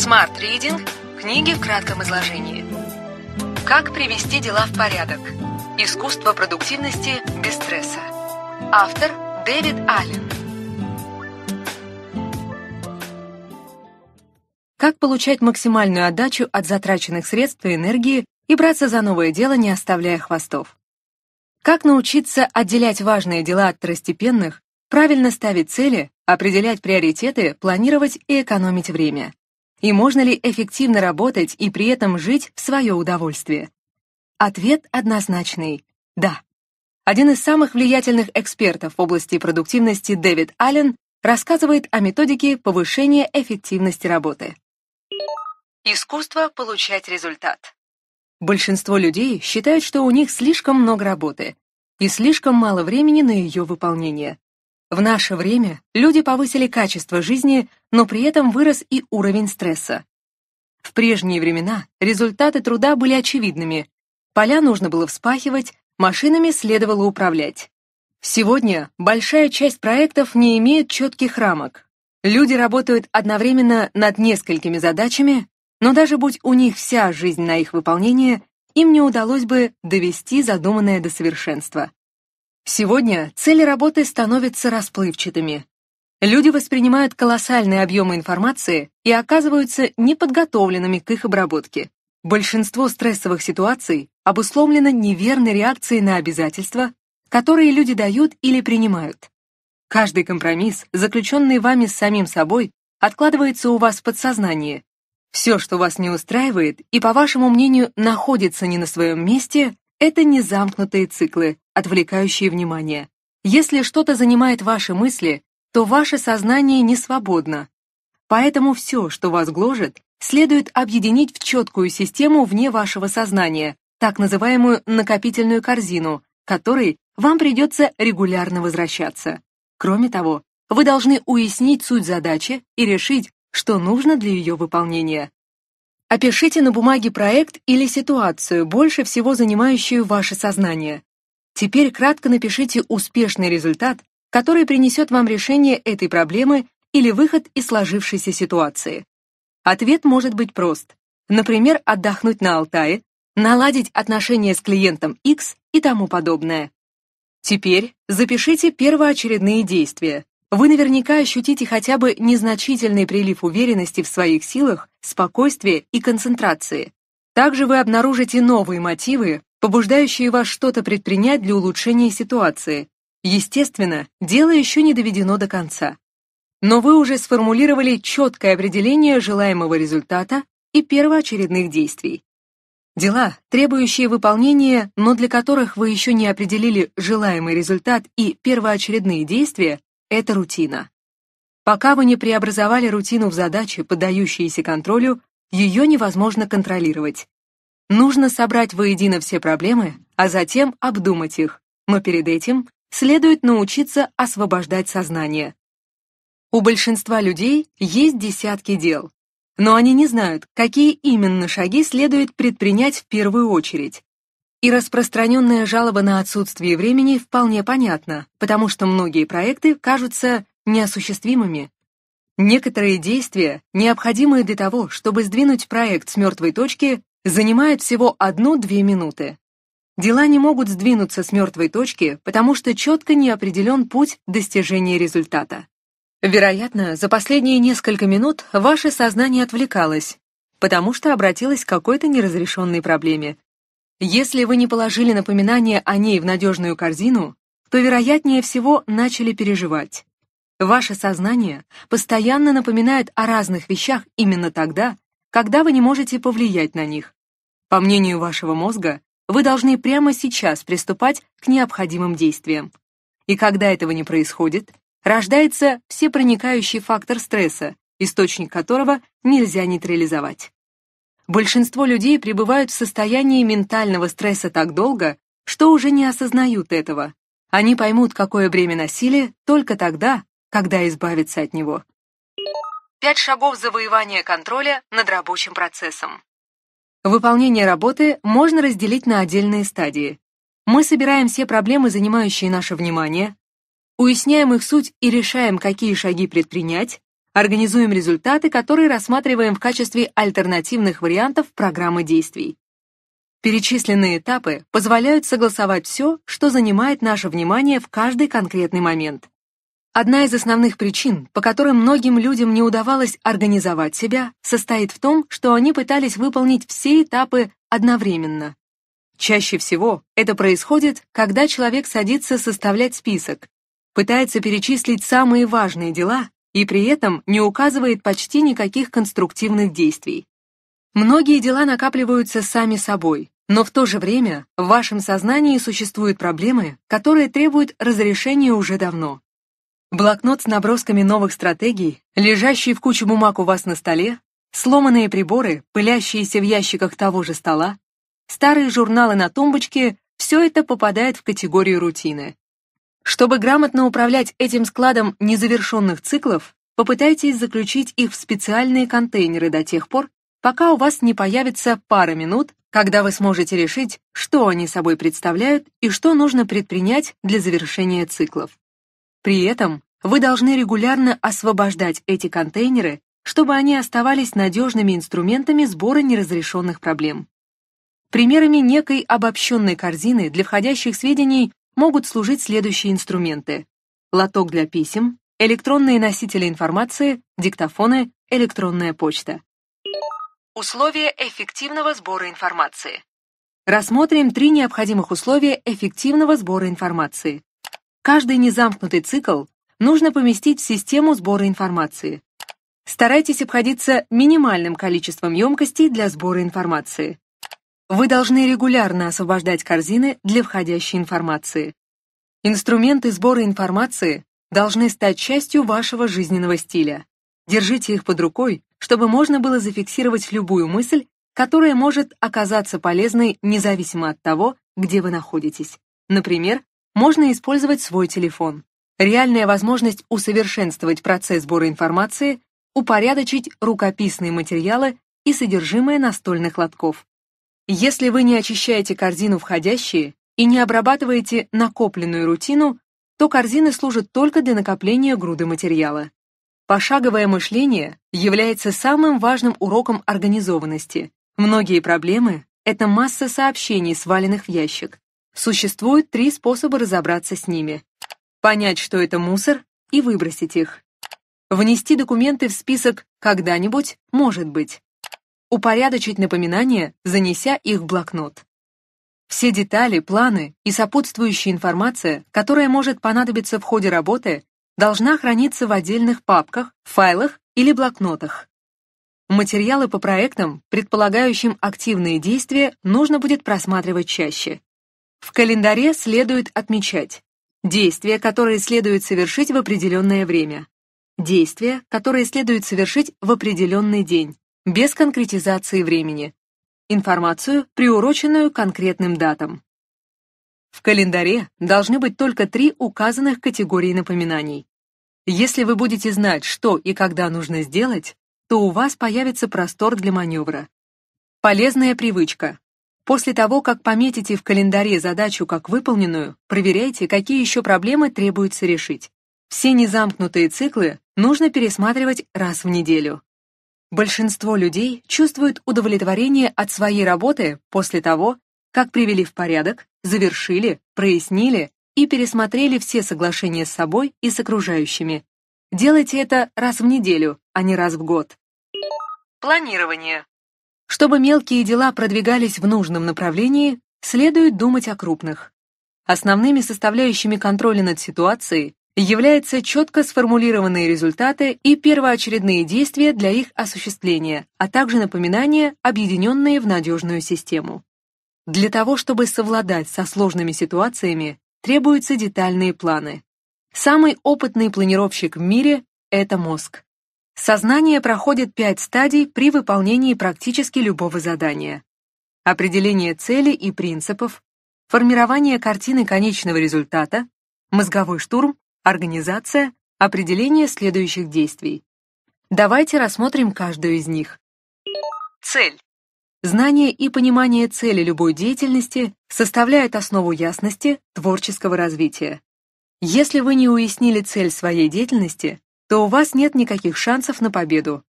Smart Reading – книги в кратком изложении. Как привести дела в порядок. Искусство продуктивности без стресса. Автор – Дэвид Аллен. Как получать максимальную отдачу от затраченных средств и энергии и браться за новое дело, не оставляя хвостов. Как научиться отделять важные дела от второстепенных, правильно ставить цели, определять приоритеты, планировать и экономить время. И можно ли эффективно работать и при этом жить в свое удовольствие? Ответ однозначный – да. Один из самых влиятельных экспертов в области продуктивности Дэвид Аллен рассказывает о методике повышения эффективности работы. Искусство получать результат. Большинство людей считают, что у них слишком много работы и слишком мало времени на ее выполнение. В наше время люди повысили качество жизни, но при этом вырос и уровень стресса. В прежние времена результаты труда были очевидными. Поля нужно было вспахивать, машинами следовало управлять. Сегодня большая часть проектов не имеет четких рамок. Люди работают одновременно над несколькими задачами, но даже будь у них вся жизнь на их выполнение, им не удалось бы довести задуманное до совершенства. Сегодня цели работы становятся расплывчатыми. Люди воспринимают колоссальные объемы информации и оказываются неподготовленными к их обработке. Большинство стрессовых ситуаций обусловлено неверной реакцией на обязательства, которые люди дают или принимают. Каждый компромисс, заключенный вами с самим собой, откладывается у вас в подсознании. Все, что вас не устраивает и, по вашему мнению, находится не на своем месте, это незамкнутые циклы, отвлекающие внимание. Если что-то занимает ваши мысли, то ваше сознание не свободно. Поэтому все, что вас гложет, следует объединить в четкую систему вне вашего сознания, так называемую накопительную корзину, которой вам придется регулярно возвращаться. Кроме того, вы должны уяснить суть задачи и решить, что нужно для ее выполнения. Опишите на бумаге проект или ситуацию, больше всего занимающую ваше сознание. Теперь кратко напишите успешный результат, который принесет вам решение этой проблемы или выход из сложившейся ситуации. Ответ может быть прост. Например, отдохнуть на Алтае, наладить отношения с клиентом X и тому подобное. Теперь запишите первоочередные действия. Вы наверняка ощутите хотя бы незначительный прилив уверенности в своих силах, спокойствия и концентрации. Также вы обнаружите новые мотивы, побуждающие вас что-то предпринять для улучшения ситуации. Естественно, дело еще не доведено до конца. Но вы уже сформулировали четкое определение желаемого результата и первоочередных действий. Дела, требующие выполнения, но для которых вы еще не определили желаемый результат и первоочередные действия, это рутина. Пока вы не преобразовали рутину в задачи, поддающиеся контролю, ее невозможно контролировать, Нужно собрать воедино все проблемы, а затем обдумать их, но перед этим следует научиться освобождать сознание. У большинства людей есть десятки дел, но они не знают, какие именно шаги следует предпринять в первую очередь. И распространенная жалоба на отсутствие времени вполне понятна, потому что многие проекты кажутся неосуществимыми. Некоторые действия, необходимые для того, чтобы сдвинуть проект с мертвой точки, занимает всего 1-2 минуты. Дела не могут сдвинуться с мертвой точки, потому что четко не определен путь достижения результата. Вероятно, за последние несколько минут ваше сознание отвлекалось, потому что обратилось к какой-то неразрешенной проблеме. Если вы не положили напоминание о ней в надежную корзину, то, вероятнее всего, начали переживать. Ваше сознание постоянно напоминает о разных вещах именно тогда, когда вы не можете повлиять на них. По мнению вашего мозга, вы должны прямо сейчас приступать к необходимым действиям. И когда этого не происходит, рождается всепроникающий фактор стресса, источник которого нельзя нейтрализовать. Большинство людей пребывают в состоянии ментального стресса так долго, что уже не осознают этого. Они поймут, какое бремя носили, только тогда, когда избавятся от него. Пять шагов завоевания контроля над рабочим процессом. Выполнение работы можно разделить на отдельные стадии. Мы собираем все проблемы, занимающие наше внимание, уясняем их суть и решаем, какие шаги предпринять, организуем результаты, которые рассматриваем в качестве альтернативных вариантов программы действий. Перечисленные этапы позволяют согласовать все, что занимает наше внимание в каждый конкретный момент. Одна из основных причин, по которой многим людям не удавалось организовать себя, состоит в том, что они пытались выполнить все этапы одновременно. Чаще всего это происходит, когда человек садится составлять список, пытается перечислить самые важные дела и при этом не указывает почти никаких конструктивных действий. Многие дела накапливаются сами собой, но в то же время в вашем сознании существуют проблемы, которые требуют разрешения уже давно. Блокнот с набросками новых стратегий, лежащий в куче бумаг у вас на столе, сломанные приборы, пылящиеся в ящиках того же стола, старые журналы на тумбочке — все это попадает в категорию рутины. Чтобы грамотно управлять этим складом незавершенных циклов, попытайтесь заключить их в специальные контейнеры до тех пор, пока у вас не появится пара минут, когда вы сможете решить, что они собой представляют и что нужно предпринять для завершения циклов. При этом вы должны регулярно освобождать эти контейнеры, чтобы они оставались надежными инструментами сбора неразрешенных проблем. Примерами некой обобщенной корзины для входящих сведений могут служить следующие инструменты. Лоток для писем, электронные носители информации, диктофоны, электронная почта. Условия эффективного сбора информации. Рассмотрим три необходимых условия эффективного сбора информации. Каждый незамкнутый цикл нужно поместить в систему сбора информации. Старайтесь обходиться минимальным количеством емкостей для сбора информации. Вы должны регулярно освобождать корзины для входящей информации. Инструменты сбора информации должны стать частью вашего жизненного стиля. Держите их под рукой, чтобы можно было зафиксировать любую мысль, которая может оказаться полезной независимо от того, где вы находитесь. Например, можно использовать свой телефон. Реальная возможность усовершенствовать процесс сбора информации, упорядочить рукописные материалы и содержимое настольных лотков. Если вы не очищаете корзину входящие и не обрабатываете накопленную рутину, то корзины служат только для накопления груды материала. Пошаговое мышление является самым важным уроком организованности. Многие проблемы — это масса сообщений, сваленных в ящик. Существует три способа разобраться с ними. Понять, что это мусор, и выбросить их. Внести документы в список «когда-нибудь», «может быть». Упорядочить напоминания, занеся их в блокнот. Все детали, планы и сопутствующая информация, которая может понадобиться в ходе работы, должна храниться в отдельных папках, файлах или блокнотах. Материалы по проектам, предполагающим активные действия, нужно будет просматривать чаще. В календаре следует отмечать действия, которые следует совершить в определенное время, действия, которые следует совершить в определенный день, без конкретизации времени, информацию, приуроченную конкретным датам. В календаре должны быть только три указанных категории напоминаний. Если вы будете знать, что и когда нужно сделать, то у вас появится простор для маневра. Полезная привычка. После того, как пометите в календаре задачу как выполненную, проверяйте, какие еще проблемы требуется решить. Все незамкнутые циклы нужно пересматривать раз в неделю. Большинство людей чувствуют удовлетворение от своей работы после того, как привели в порядок, завершили, прояснили и пересмотрели все соглашения с собой и с окружающими. Делайте это раз в неделю, а не раз в год. Планирование. Чтобы мелкие дела продвигались в нужном направлении, следует думать о крупных. Основными составляющими контроля над ситуацией являются четко сформулированные результаты и первоочередные действия для их осуществления, а также напоминания, объединенные в надежную систему. Для того, чтобы совладать со сложными ситуациями, требуются детальные планы. Самый опытный планировщик в мире — это мозг. Сознание проходит пять стадий при выполнении практически любого задания. Определение цели и принципов, формирование картины конечного результата, мозговой штурм, организация, определение следующих действий. Давайте рассмотрим каждую из них. Цель. Знание и понимание цели любой деятельности составляет основу ясности творческого развития. Если вы не уяснили цель своей деятельности, то у вас нет никаких шансов на победу.